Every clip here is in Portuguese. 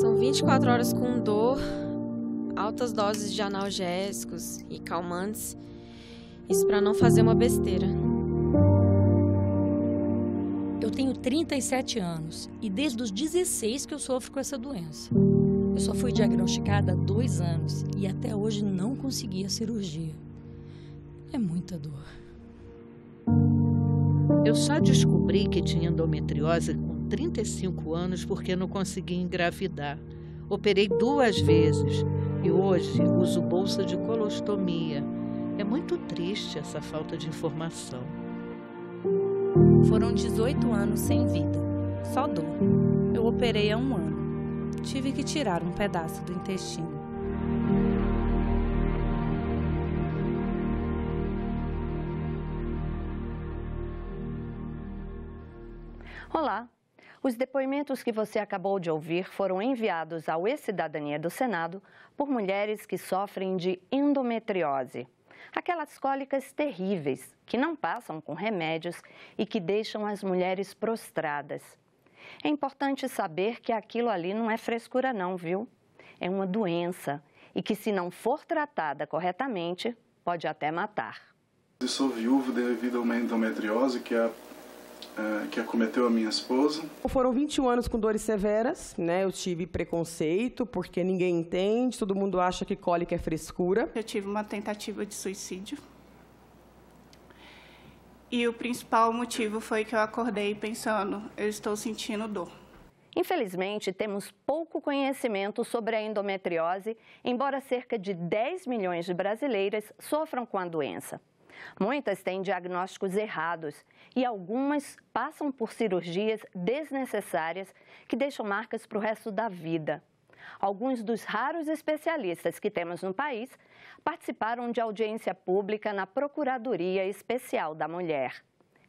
São 24 horas com dor, altas doses de analgésicos e calmantes. Isso para não fazer uma besteira. Eu tenho 37 anos e desde os 16 que eu sofro com essa doença. Eu só fui diagnosticada há dois anos e até hoje não consegui a cirurgia. É muita dor. Eu só descobri que tinha endometriose com 35 anos porque não consegui engravidar. Operei duas vezes e hoje uso bolsa de colostomia. É muito triste essa falta de informação. Foram 18 anos sem vida, só dor. Eu operei há um ano. Tive que tirar um pedaço do intestino. Olá, os depoimentos que você acabou de ouvir foram enviados ao E-Cidadania do Senado por mulheres que sofrem de endometriose. Aquelas cólicas terríveis que não passam com remédios e que deixam as mulheres prostradas. É importante saber que aquilo ali não é frescura, não, viu? É uma doença e que, se não for tratada corretamente, pode até matar. Eu sou viúvo devido a uma endometriose, que é a é, que acometeu a minha esposa. Foram 21 anos com dores severas, né? Eu tive preconceito, porque ninguém entende, todo mundo acha que cólica é frescura. Eu tive uma tentativa de suicídio. E o principal motivo foi que eu acordei pensando, eu estou sentindo dor. Infelizmente, temos pouco conhecimento sobre a endometriose, embora cerca de 10 milhões de brasileiras sofram com a doença. Muitas têm diagnósticos errados e algumas passam por cirurgias desnecessárias que deixam marcas para o resto da vida. Alguns dos raros especialistas que temos no país participaram de audiência pública na Procuradoria Especial da Mulher.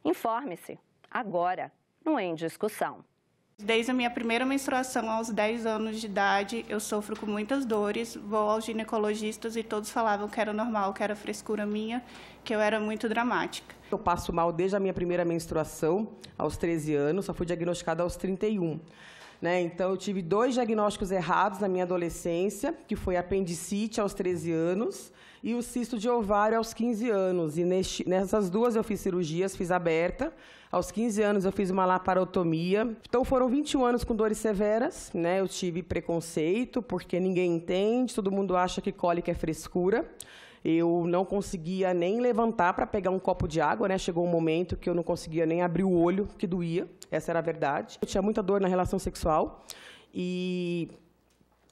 Informe-se agora no Em Discussão. Desde a minha primeira menstruação, aos 10 anos de idade, eu sofro com muitas dores. Vou aos ginecologistas e todos falavam que era normal, que era frescura minha, que eu era muito dramática. Eu passo mal desde a minha primeira menstruação, aos 13 anos, só fui diagnosticada aos 31. Né? Então, eu tive dois diagnósticos errados na minha adolescência, que foi apendicite aos 13 anos e o cisto de ovário aos 15 anos. E neste, nessas duas eu fiz cirurgias, fiz aberta. Aos 15 anos eu fiz uma laparotomia. Então foram 21 anos com dores severas, né? Eu tive preconceito, porque ninguém entende, todo mundo acha que cólica é frescura eu não conseguia nem levantar para pegar um copo de água, né? Chegou um momento que eu não conseguia nem abrir o olho, que doía, essa era a verdade. Eu tinha muita dor na relação sexual e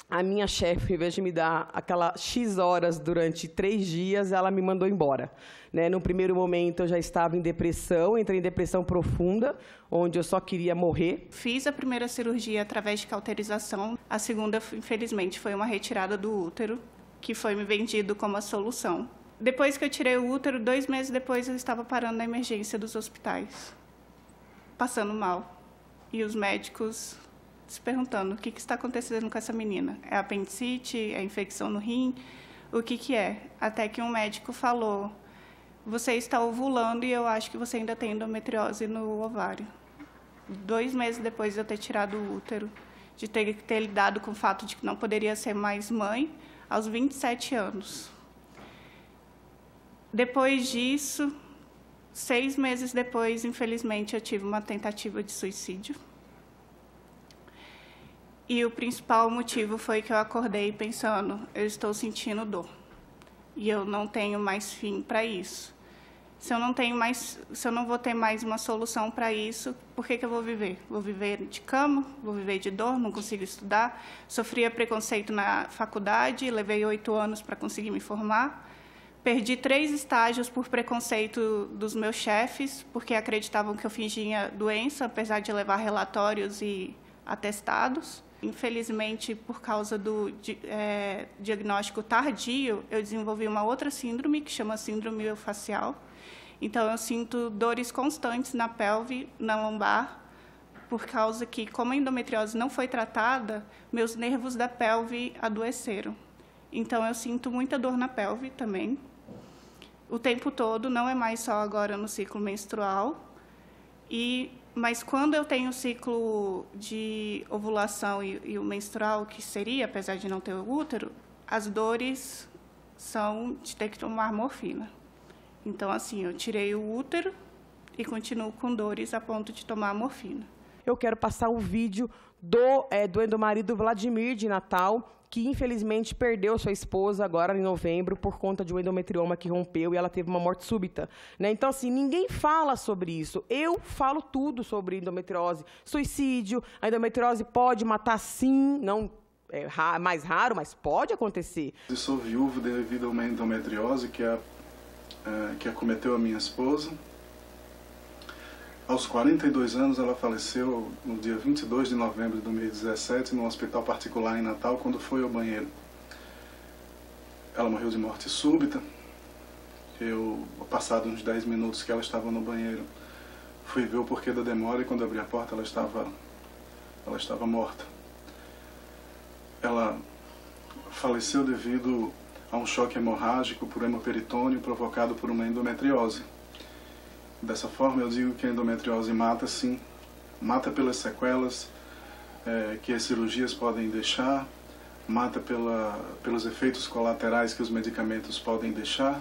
a minha chefe, em vez de me dar aquelas X horas durante três dias, ela me mandou embora. Né? No primeiro momento, eu já estava em depressão, entrei em depressão profunda, onde eu só queria morrer. Fiz a primeira cirurgia através de cauterização. A segunda, infelizmente, foi uma retirada do útero que foi me vendido como a solução. Depois que eu tirei o útero, dois meses depois eu estava parando na emergência dos hospitais, passando mal. E os médicos se perguntando o que, que está acontecendo com essa menina. É apendicite? É infecção no rim? O que, que é? Até que um médico falou, você está ovulando e eu acho que você ainda tem endometriose no ovário. Dois meses depois de eu ter tirado o útero, de ter, ter lidado com o fato de que não poderia ser mais mãe, aos 27 anos. Depois disso, seis meses depois, infelizmente, eu tive uma tentativa de suicídio. E o principal motivo foi que eu acordei pensando: eu estou sentindo dor e eu não tenho mais fim para isso se eu não tenho mais, se eu não vou ter mais uma solução para isso, por que, que eu vou viver? Vou viver de cama, vou viver de dor, não consigo estudar, sofria preconceito na faculdade, levei oito anos para conseguir me formar, perdi três estágios por preconceito dos meus chefes, porque acreditavam que eu fingia doença, apesar de levar relatórios e atestados. Infelizmente, por causa do é, diagnóstico tardio, eu desenvolvi uma outra síndrome que chama síndrome facial então, eu sinto dores constantes na pelve, na lombar, por causa que, como a endometriose não foi tratada, meus nervos da pelve adoeceram. Então, eu sinto muita dor na pelve também. O tempo todo, não é mais só agora no ciclo menstrual. E, mas quando eu tenho o ciclo de ovulação e, e o menstrual, que seria, apesar de não ter o útero, as dores são de ter que tomar morfina. Então, assim, eu tirei o útero e continuo com dores a ponto de tomar morfina. Eu quero passar o um vídeo do, é, do endomarido Vladimir de Natal, que infelizmente perdeu sua esposa agora em novembro por conta de um endometrioma que rompeu e ela teve uma morte súbita. Né? Então, assim, ninguém fala sobre isso. Eu falo tudo sobre endometriose. Suicídio, a endometriose pode matar sim, não é mais raro, mas pode acontecer. Eu sou viúvo devido a uma endometriose que é a é, que acometeu a minha esposa. Aos 42 anos, ela faleceu no dia 22 de novembro de 2017, num hospital particular em Natal, quando foi ao banheiro. Ela morreu de morte súbita. Eu, passados uns 10 minutos que ela estava no banheiro, fui ver o porquê da demora e quando abri a porta ela estava, ela estava morta. Ela faleceu devido a um choque hemorrágico por hemoperitônio provocado por uma endometriose. Dessa forma, eu digo que a endometriose mata sim, mata pelas sequelas é, que as cirurgias podem deixar, mata pela, pelos efeitos colaterais que os medicamentos podem deixar,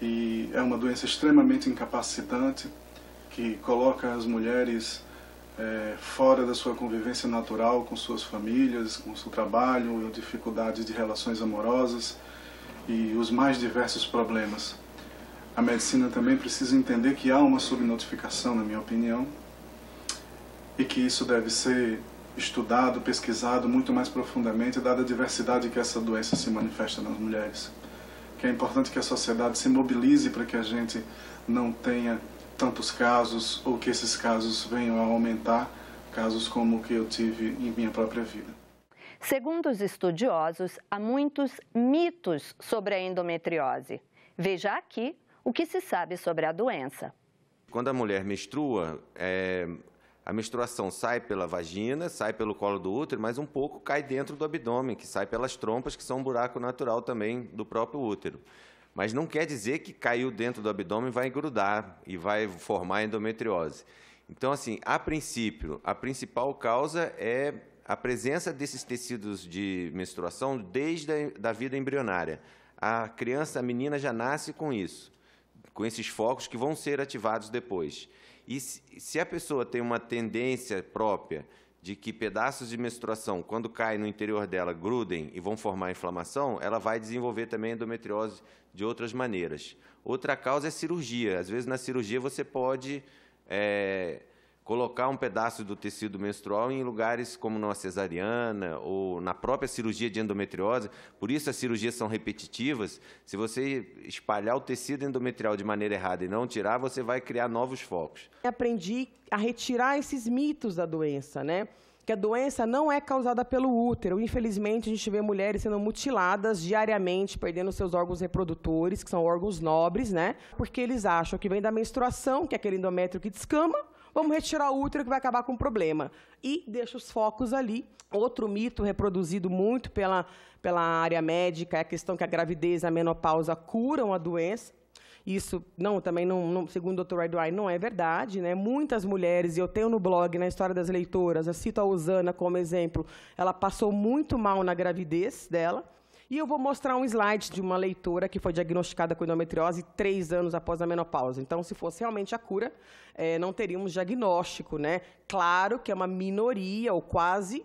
e é uma doença extremamente incapacitante que coloca as mulheres é, fora da sua convivência natural com suas famílias, com seu trabalho, dificuldades de relações amorosas e os mais diversos problemas. A medicina também precisa entender que há uma subnotificação, na minha opinião, e que isso deve ser estudado, pesquisado muito mais profundamente, dada a diversidade que essa doença se manifesta nas mulheres. Que é importante que a sociedade se mobilize para que a gente não tenha tantos casos ou que esses casos venham a aumentar, casos como o que eu tive em minha própria vida. Segundo os estudiosos, há muitos mitos sobre a endometriose. Veja aqui o que se sabe sobre a doença. Quando a mulher menstrua, é, a menstruação sai pela vagina, sai pelo colo do útero, mas um pouco cai dentro do abdômen, que sai pelas trompas, que são um buraco natural também do próprio útero. Mas não quer dizer que caiu dentro do abdômen vai grudar e vai formar endometriose. Então, assim, a princípio, a principal causa é a presença desses tecidos de menstruação desde a da vida embrionária. A criança, a menina já nasce com isso, com esses focos que vão ser ativados depois. E se a pessoa tem uma tendência própria de que pedaços de menstruação, quando caem no interior dela, grudem e vão formar inflamação, ela vai desenvolver também endometriose de outras maneiras. Outra causa é cirurgia. Às vezes, na cirurgia, você pode é, colocar um pedaço do tecido menstrual em lugares como na cesariana ou na própria cirurgia de endometriose. Por isso as cirurgias são repetitivas. Se você espalhar o tecido endometrial de maneira errada e não tirar, você vai criar novos focos. Aprendi a retirar esses mitos da doença, né? que a doença não é causada pelo útero. Infelizmente, a gente vê mulheres sendo mutiladas diariamente, perdendo seus órgãos reprodutores, que são órgãos nobres, né? Porque eles acham que vem da menstruação, que é aquele endométrio que descama, vamos retirar o útero que vai acabar com o problema. E deixa os focos ali. Outro mito reproduzido muito pela, pela área médica é a questão que a gravidez e a menopausa curam a doença. Isso não, também não, não segundo o Dr. Edward, não é verdade, né? Muitas mulheres, e eu tenho no blog, na história das leitoras, eu cito a Usana como exemplo, ela passou muito mal na gravidez dela e eu vou mostrar um slide de uma leitora que foi diagnosticada com endometriose três anos após a menopausa. Então, se fosse realmente a cura, é, não teríamos diagnóstico, né? Claro que é uma minoria ou quase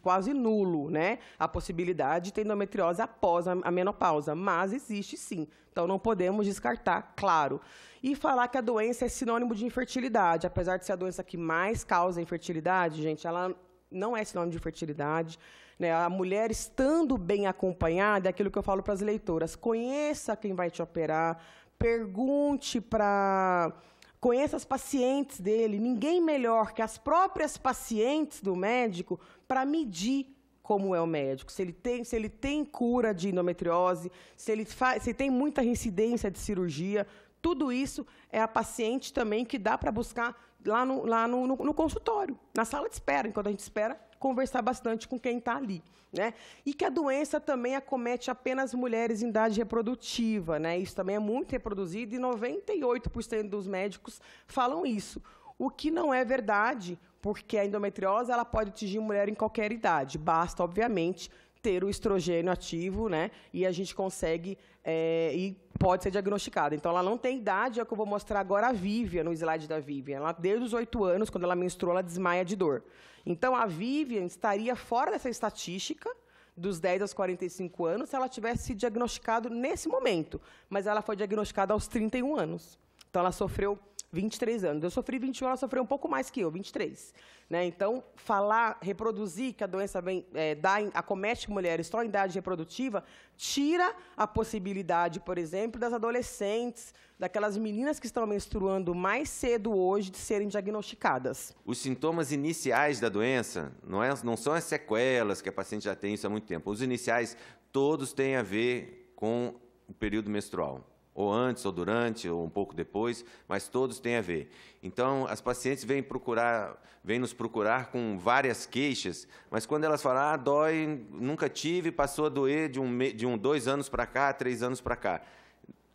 quase nulo, né? A possibilidade de ter endometriose após a menopausa, mas existe sim. Então não podemos descartar, claro. E falar que a doença é sinônimo de infertilidade, apesar de ser a doença que mais causa infertilidade, gente, ela não é sinônimo de fertilidade. Né? A mulher estando bem acompanhada, é aquilo que eu falo para as leitoras, conheça quem vai te operar, pergunte para conheça as pacientes dele, ninguém melhor que as próprias pacientes do médico para medir como é o médico, se ele tem, se ele tem cura de endometriose, se ele faz, se tem muita reincidência de cirurgia, tudo isso é a paciente também que dá para buscar lá, no, lá no, no, no consultório, na sala de espera, enquanto a gente espera conversar bastante com quem está ali, né? E que a doença também acomete apenas mulheres em idade reprodutiva, né? Isso também é muito reproduzido e 98% dos médicos falam isso, o que não é verdade, porque a endometriose ela pode atingir mulher em qualquer idade, basta obviamente ter o estrogênio ativo, né? E a gente consegue é, e pode ser diagnosticada. Então, ela não tem idade, é o que eu vou mostrar agora a Vivian, no slide da Vivian. Ela, desde os oito anos, quando ela menstruou, ela desmaia de dor. Então, a Vivian estaria fora dessa estatística, dos 10 aos 45 anos, se ela tivesse se diagnosticado nesse momento. Mas ela foi diagnosticada aos 31 anos. Então, ela sofreu 23 anos. Eu sofri 21, ela sofreu um pouco mais que eu, 23. Né? Então, falar, reproduzir que a doença vem, é, dá, acomete mulheres só em idade reprodutiva, tira a possibilidade, por exemplo, das adolescentes, daquelas meninas que estão menstruando mais cedo hoje, de serem diagnosticadas. Os sintomas iniciais da doença não, é, não são as sequelas que a paciente já tem isso há muito tempo. Os iniciais, todos têm a ver com o período menstrual ou antes, ou durante, ou um pouco depois, mas todos têm a ver. Então, as pacientes vêm procurar, vêm nos procurar com várias queixas, mas quando elas falam, ah, dói, nunca tive, passou a doer de um, de um dois anos para cá, três anos para cá.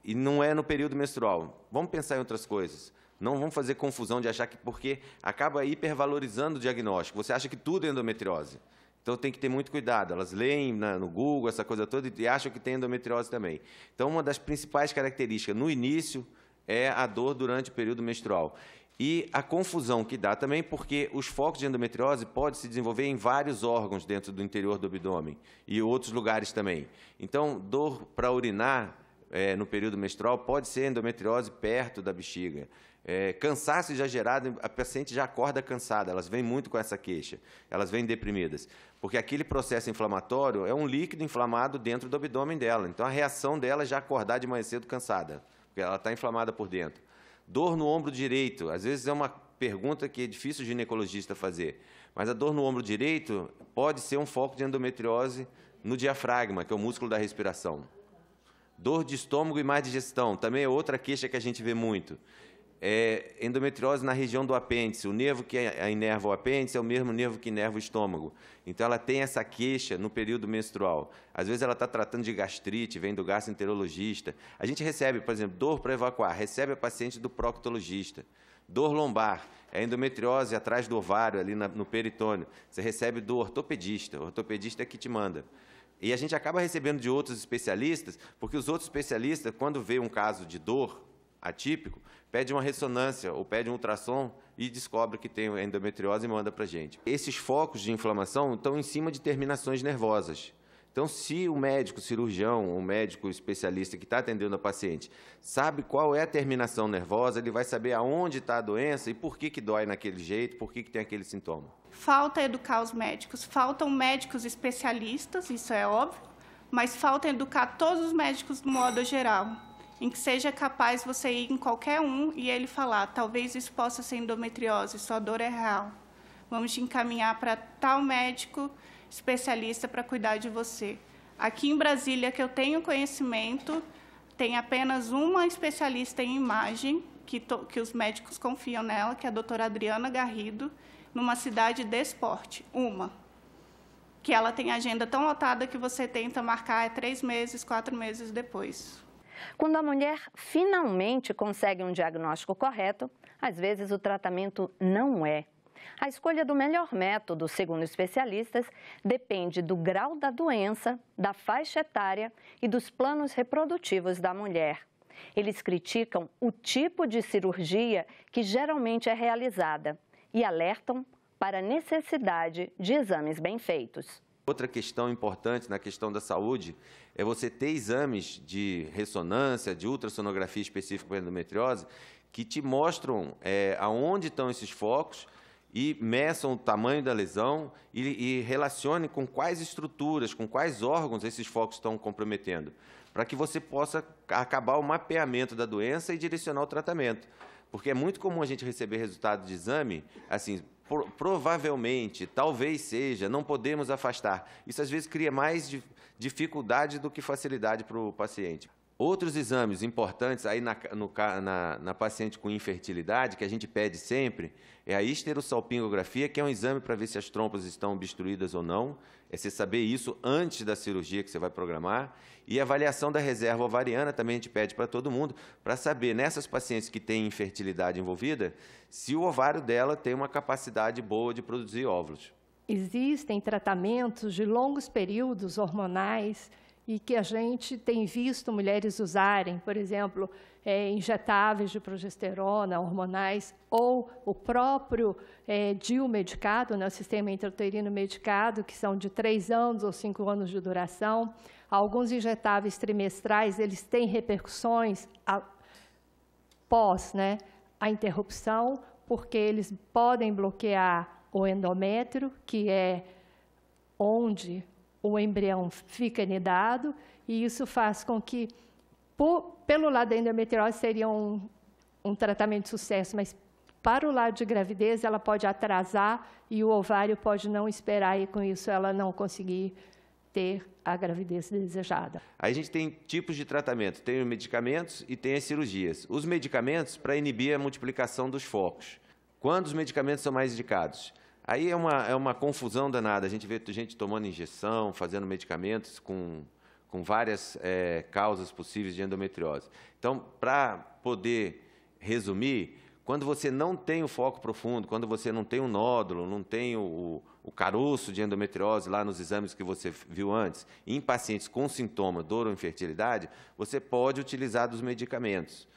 E não é no período menstrual. Vamos pensar em outras coisas. Não vamos fazer confusão de achar que porque acaba hipervalorizando o diagnóstico. Você acha que tudo é endometriose. Então tem que ter muito cuidado. Elas leem na, né, no Google essa coisa toda e acham que tem endometriose também. Então uma das principais características no início é a dor durante o período menstrual. E a confusão que dá também, porque os focos de endometriose podem se desenvolver em vários órgãos dentro do interior do abdômen e outros lugares também. Então, dor para urinar é, no período menstrual pode ser endometriose perto da bexiga. É, cansaço exagerado, a paciente já acorda cansada, elas vêm muito com essa queixa, elas vêm deprimidas. Porque aquele processo inflamatório é um líquido inflamado dentro do abdômen dela. Então a reação dela é já acordar de manhã cedo cansada, porque ela está inflamada por dentro. Dor no ombro direito, às vezes é uma pergunta que é difícil o ginecologista fazer, mas a dor no ombro direito pode ser um foco de endometriose no diafragma, que é o músculo da respiração. Dor de estômago e má digestão também é outra queixa que a gente vê muito. É endometriose na região do apêndice. O nervo que inerva o apêndice é o mesmo nervo que inerva o estômago. Então, ela tem essa queixa no período menstrual. Às vezes, ela está tratando de gastrite, vem do gastroenterologista. A gente recebe, por exemplo, dor para evacuar, recebe a paciente do proctologista. Dor lombar, é endometriose atrás do ovário, ali na, no peritônio. Você recebe do ortopedista, o ortopedista é que te manda. E a gente acaba recebendo de outros especialistas, porque os outros especialistas, quando vê um caso de dor atípico, pede uma ressonância ou pede um ultrassom e descobre que tem endometriose e manda para a gente. Esses focos de inflamação estão em cima de terminações nervosas. Então, se o médico cirurgião, o médico especialista que está atendendo a paciente, sabe qual é a terminação nervosa, ele vai saber aonde está a doença e por que, que dói naquele jeito, por que, que tem aquele sintoma. Falta educar os médicos, faltam médicos especialistas, isso é óbvio, mas falta educar todos os médicos de modo geral, em que seja capaz você ir em qualquer um e ele falar, talvez isso possa ser endometriose, sua dor é real. Vamos te encaminhar para tal médico especialista para cuidar de você. Aqui em Brasília, que eu tenho conhecimento, tem apenas uma especialista em imagem, que, to, que os médicos confiam nela, que é a doutora Adriana Garrido, numa cidade de esporte. Uma. Que ela tem agenda tão lotada que você tenta marcar é três meses, quatro meses depois. Quando a mulher finalmente consegue um diagnóstico correto, às vezes o tratamento não é a escolha do melhor método, segundo especialistas, depende do grau da doença, da faixa etária e dos planos reprodutivos da mulher. Eles criticam o tipo de cirurgia que geralmente é realizada e alertam para a necessidade de exames bem feitos. Outra questão importante na questão da saúde é você ter exames de ressonância, de ultrassonografia específica para endometriose, que te mostram é, aonde estão esses focos e meçam o tamanho da lesão e, e relacione com quais estruturas, com quais órgãos esses focos estão comprometendo, para que você possa acabar o mapeamento da doença e direcionar o tratamento. Porque é muito comum a gente receber resultado de exame, assim, pro, provavelmente, talvez seja, não podemos afastar. Isso às vezes cria mais dificuldade do que facilidade para o paciente. Outros exames importantes aí na, no, na, na, paciente com infertilidade, que a gente pede sempre, é a esterossalpingografia, que é um exame para ver se as trompas estão obstruídas ou não. É você saber isso antes da cirurgia que você vai programar. E a avaliação da reserva ovariana também a gente pede para todo mundo, para saber, nessas pacientes que têm infertilidade envolvida, se o ovário dela tem uma capacidade boa de produzir óvulos. Existem tratamentos de longos períodos hormonais e que a gente tem visto mulheres usarem, por exemplo, é, injetáveis de progesterona, hormonais, ou o próprio é, medicado, né, o sistema intrauterino medicado, que são de três anos ou cinco anos de duração. Alguns injetáveis trimestrais, eles têm repercussões após né, a interrupção, porque eles podem bloquear o endométrio, que é onde o embrião fica nidado e isso faz com que, por, pelo lado da endometriose, seria um, um tratamento de sucesso, mas para o lado de gravidez, ela pode atrasar e o ovário pode não esperar e, com isso, ela não conseguir ter a gravidez desejada. Aí a gente tem tipos de tratamento, tem os medicamentos e tem as cirurgias. Os medicamentos para inibir a multiplicação dos focos. Quando os medicamentos são mais indicados? Aí é uma, é uma confusão danada. A gente vê gente tomando injeção, fazendo medicamentos com, com várias é, causas possíveis de endometriose. Então, para poder resumir, quando você não tem o foco profundo, quando você não tem o nódulo, não tem o, o, caroço de endometriose lá nos exames que você viu antes, em pacientes com sintoma, dor ou infertilidade, você pode utilizar dos medicamentos.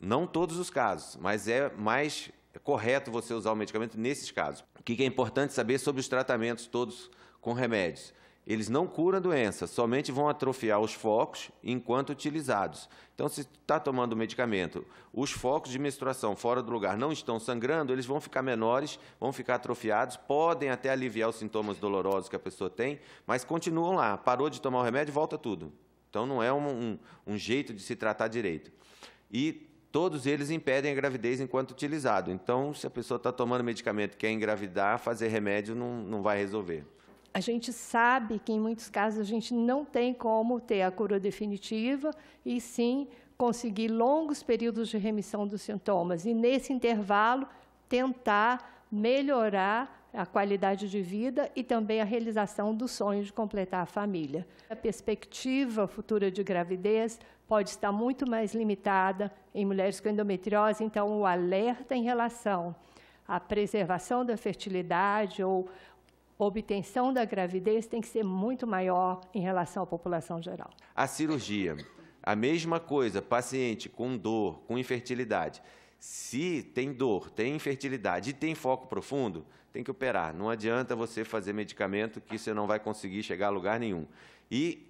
Não todos os casos, mas é mais é correto você usar o medicamento nesses casos. O que é importante saber sobre os tratamentos todos com remédios? Eles não curam a doença, somente vão atrofiar os focos enquanto utilizados. Então, se está tomando o medicamento, os focos de menstruação fora do lugar não estão sangrando, eles vão ficar menores, vão ficar atrofiados, podem até aliviar os sintomas dolorosos que a pessoa tem, mas continuam lá. Parou de tomar o remédio, volta tudo. Então, não é um, um, um jeito de se tratar direito. E Todos eles impedem a gravidez enquanto utilizado. Então, se a pessoa está tomando medicamento e quer engravidar, fazer remédio não, não vai resolver. A gente sabe que, em muitos casos, a gente não tem como ter a cura definitiva, e sim conseguir longos períodos de remissão dos sintomas. E, nesse intervalo, tentar melhorar a qualidade de vida e também a realização do sonho de completar a família. A perspectiva futura de gravidez pode estar muito mais limitada em mulheres com endometriose, então o alerta em relação à preservação da fertilidade ou obtenção da gravidez tem que ser muito maior em relação à população geral. A cirurgia, a mesma coisa, paciente com dor, com infertilidade. Se tem dor, tem infertilidade e tem foco profundo, tem que operar. Não adianta você fazer medicamento que você não vai conseguir chegar a lugar nenhum. E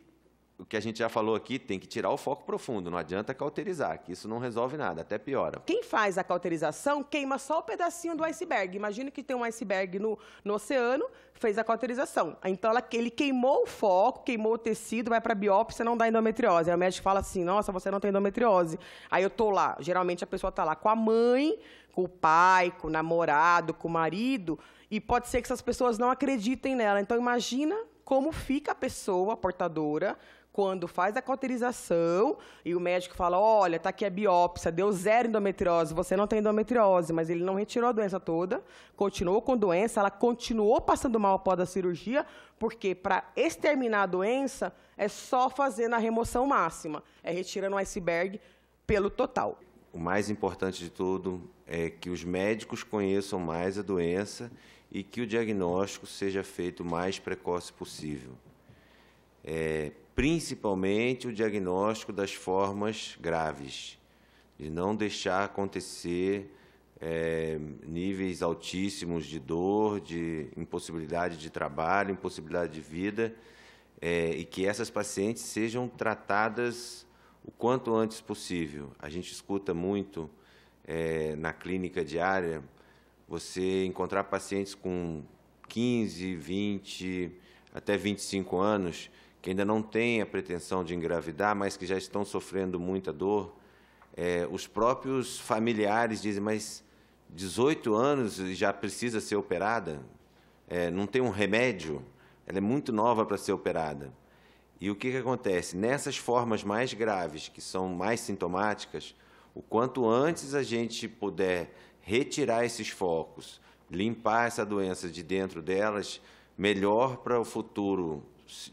o que a gente já falou aqui, tem que tirar o foco profundo, não adianta cauterizar, que isso não resolve nada, até piora. Quem faz a cauterização queima só o pedacinho do iceberg. Imagina que tem um iceberg no, no oceano, fez a cauterização. Então, ela, ele queimou o foco, queimou o tecido, vai para a biópsia, não dá endometriose. Aí o médico fala assim, nossa, você não tem endometriose. Aí eu tô lá, geralmente a pessoa tá lá com a mãe, com o pai, com o namorado, com o marido, e pode ser que essas pessoas não acreditem nela. Então, imagina como fica a pessoa portadora quando faz a cauterização e o médico fala, olha, está aqui a biópsia, deu zero endometriose, você não tem endometriose, mas ele não retirou a doença toda, continuou com doença, ela continuou passando mal após a cirurgia, porque para exterminar a doença é só fazendo a remoção máxima, é retirando o iceberg pelo total. O mais importante de tudo é que os médicos conheçam mais a doença e que o diagnóstico seja feito o mais precoce possível. É, principalmente o diagnóstico das formas graves, de não deixar acontecer é, níveis altíssimos de dor, de impossibilidade de trabalho, impossibilidade de vida, é, e que essas pacientes sejam tratadas o quanto antes possível. A gente escuta muito é, na clínica diária você encontrar pacientes com 15, 20, até 25 anos que ainda não têm a pretensão de engravidar, mas que já estão sofrendo muita dor. É, os próprios familiares dizem, mas 18 anos e já precisa ser operada? É, não tem um remédio? Ela é muito nova para ser operada. E o que, que acontece? Nessas formas mais graves, que são mais sintomáticas, o quanto antes a gente puder retirar esses focos, limpar essa doença de dentro delas, melhor para o futuro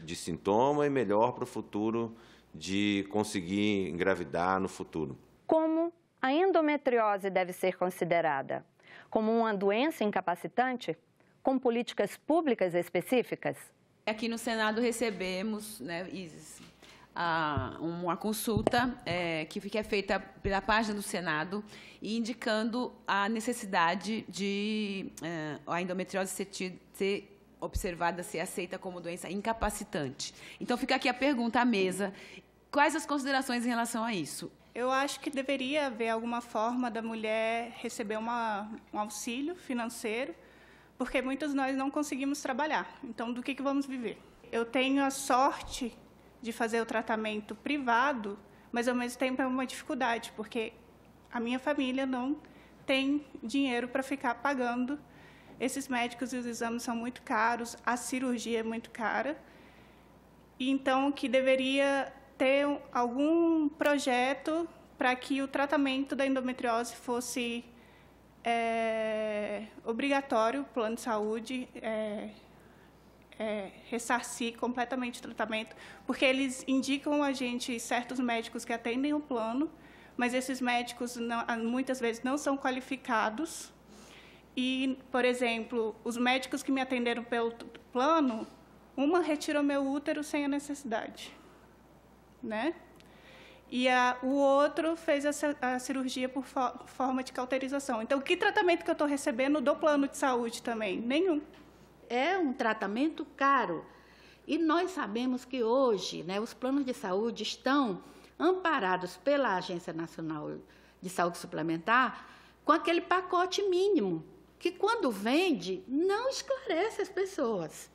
de sintoma e melhor para o futuro de conseguir engravidar no futuro. Como a endometriose deve ser considerada? Como uma doença incapacitante? Com políticas públicas específicas? Aqui no Senado recebemos, né, Isis, a, uma consulta é, que é feita pela página do Senado indicando a necessidade de é, a endometriose ser, ser observada ser aceita como doença incapacitante. Então fica aqui a pergunta à mesa. Quais as considerações em relação a isso? Eu acho que deveria haver alguma forma da mulher receber uma, um auxílio financeiro, porque muitas nós não conseguimos trabalhar. Então, do que, que vamos viver? Eu tenho a sorte de fazer o tratamento privado, mas ao mesmo tempo é uma dificuldade, porque a minha família não tem dinheiro para ficar pagando esses médicos e os exames são muito caros, a cirurgia é muito cara. Então, que deveria ter algum projeto para que o tratamento da endometriose fosse é, obrigatório, plano de saúde é, é, ressarcir completamente o tratamento, porque eles indicam a gente certos médicos que atendem o plano, mas esses médicos não, ah, muitas vezes não são qualificados e, por exemplo, os médicos que me atenderam pelo plano, uma retirou meu útero sem a necessidade, né? E a, o outro fez a, a cirurgia por fo, forma de cauterização. Então, que tratamento que eu estou recebendo do plano de saúde também? Nenhum. É um tratamento caro. E nós sabemos que hoje né, os planos de saúde estão amparados pela Agência Nacional de Saúde Suplementar com aquele pacote mínimo que quando vende, não esclarece as pessoas.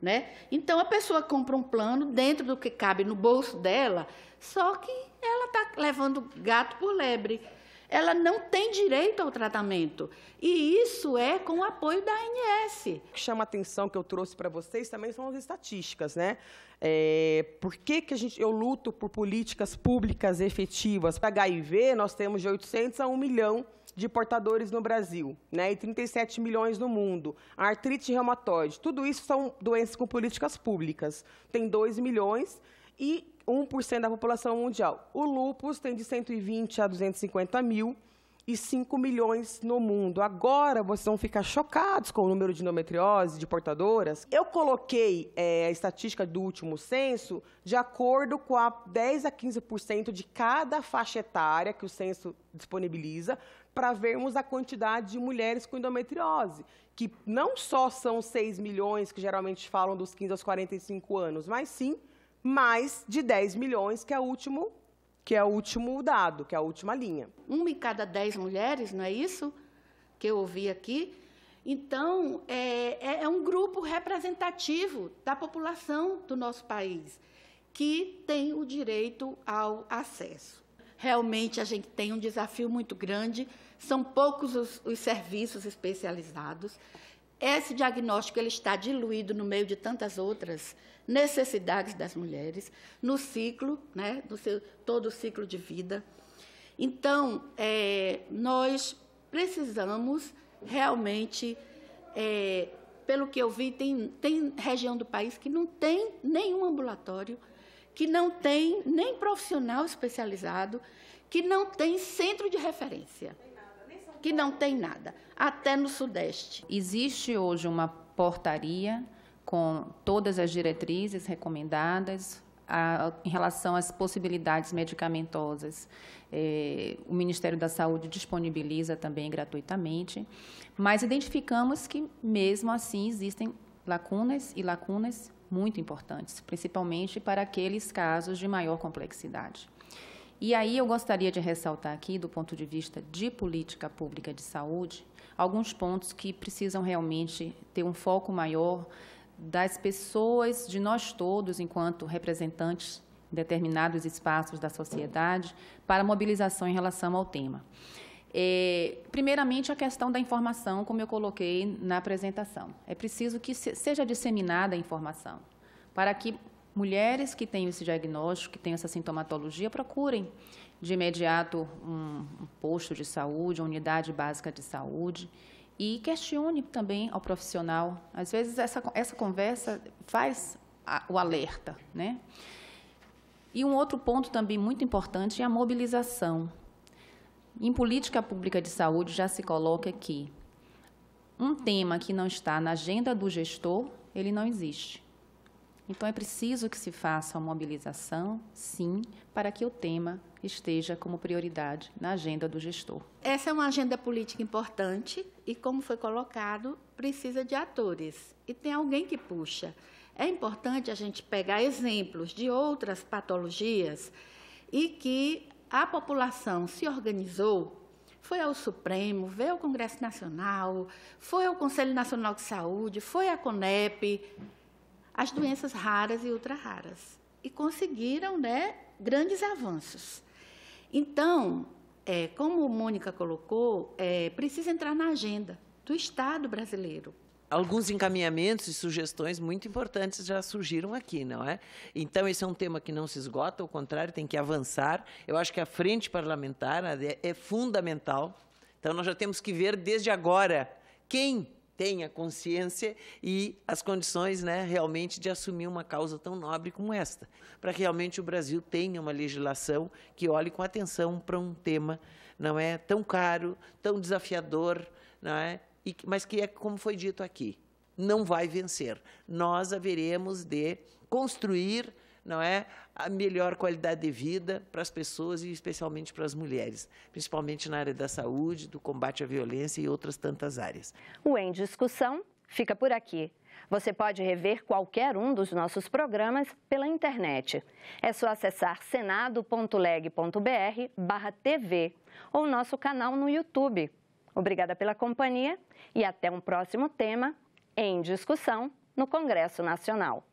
Né? Então, a pessoa compra um plano dentro do que cabe no bolso dela, só que ela está levando gato por lebre. Ela não tem direito ao tratamento. E isso é com o apoio da ANS. O que chama a atenção que eu trouxe para vocês também são as estatísticas, né? É, por que, que a gente, eu luto por políticas públicas efetivas? Para HIV, nós temos de 800 a 1 milhão de portadores no Brasil né, e 37 milhões no mundo. A artrite reumatoide, tudo isso são doenças com políticas públicas. Tem 2 milhões e 1% da população mundial. O lúpus tem de 120 a 250 mil e 5 milhões no mundo. Agora vocês vão ficar chocados com o número de endometriose, de portadoras. Eu coloquei é, a estatística do último censo de acordo com a 10 a 15% de cada faixa etária que o censo disponibiliza para vermos a quantidade de mulheres com endometriose, que não só são 6 milhões, que geralmente falam dos 15 aos 45 anos, mas sim mais de 10 milhões, que é o último que é o último dado, que é a última linha. Uma em cada dez mulheres, não é isso? Que eu ouvi aqui. Então, é, é, é um grupo representativo da população do nosso país que tem o direito ao acesso. Realmente, a gente tem um desafio muito grande, são poucos os, os serviços especializados. Esse diagnóstico ele está diluído no meio de tantas outras necessidades das mulheres no ciclo, né, no seu, todo o ciclo de vida. Então, é, nós precisamos realmente, é, pelo que eu vi, tem, tem região do país que não tem nenhum ambulatório, que não tem nem profissional especializado, que não tem centro de referência que não tem nada, até no Sudeste. Existe hoje uma portaria com todas as diretrizes recomendadas, a, em relação às possibilidades medicamentosas, eh, o Ministério da Saúde disponibiliza também gratuitamente, mas identificamos que, mesmo assim, existem lacunas e lacunas muito importantes, principalmente para aqueles casos de maior complexidade. E aí eu gostaria de ressaltar aqui, do ponto de vista de política pública de saúde, alguns pontos que precisam realmente ter um foco maior das pessoas, de nós todos, enquanto representantes de determinados espaços da sociedade, para mobilização em relação ao tema. É, primeiramente, a questão da informação, como eu coloquei na apresentação. É preciso que seja disseminada a informação, para que mulheres que têm esse diagnóstico, que têm essa sintomatologia, procurem de imediato um, um posto de saúde, uma unidade básica de saúde, e questione também ao profissional. Às vezes, essa, essa conversa faz a, o alerta. Né? E um outro ponto também muito importante é a mobilização. Em política pública de saúde, já se coloca que um tema que não está na agenda do gestor, ele não existe. Então é preciso que se faça uma mobilização, sim, para que o tema esteja como prioridade na agenda do gestor. Essa é uma agenda política importante e, como foi colocado, precisa de atores e tem alguém que puxa. É importante a gente pegar exemplos de outras patologias e que a população se organizou foi ao Supremo, veio ao Congresso Nacional, foi ao Conselho Nacional de Saúde, foi à CONEP, as doenças raras e ultra-raras. E conseguiram né, grandes avanços. Então, é, como Mônica colocou, é, precisa entrar na agenda do Estado brasileiro. Alguns encaminhamentos e sugestões muito importantes já surgiram aqui, não é? Então, esse é um tema que não se esgota, ao contrário, tem que avançar. Eu acho que a frente parlamentar é fundamental. Então, nós já temos que ver desde agora quem tenha consciência e as condições né, realmente de assumir uma causa tão nobre como esta, para que realmente o Brasil tenha uma legislação que olhe com atenção para um tema não é tão caro, tão desafiador, não é, e, mas que é como foi dito aqui, não vai vencer. Nós haveremos de construir não é a melhor qualidade de vida para as pessoas e especialmente para as mulheres, principalmente na área da saúde, do combate à violência e outras tantas áreas. O Em Discussão fica por aqui. Você pode rever qualquer um dos nossos programas pela internet. É só acessar senado.leg.br barra TV ou nosso canal no YouTube. Obrigada pela companhia e até um próximo tema em discussão no Congresso Nacional.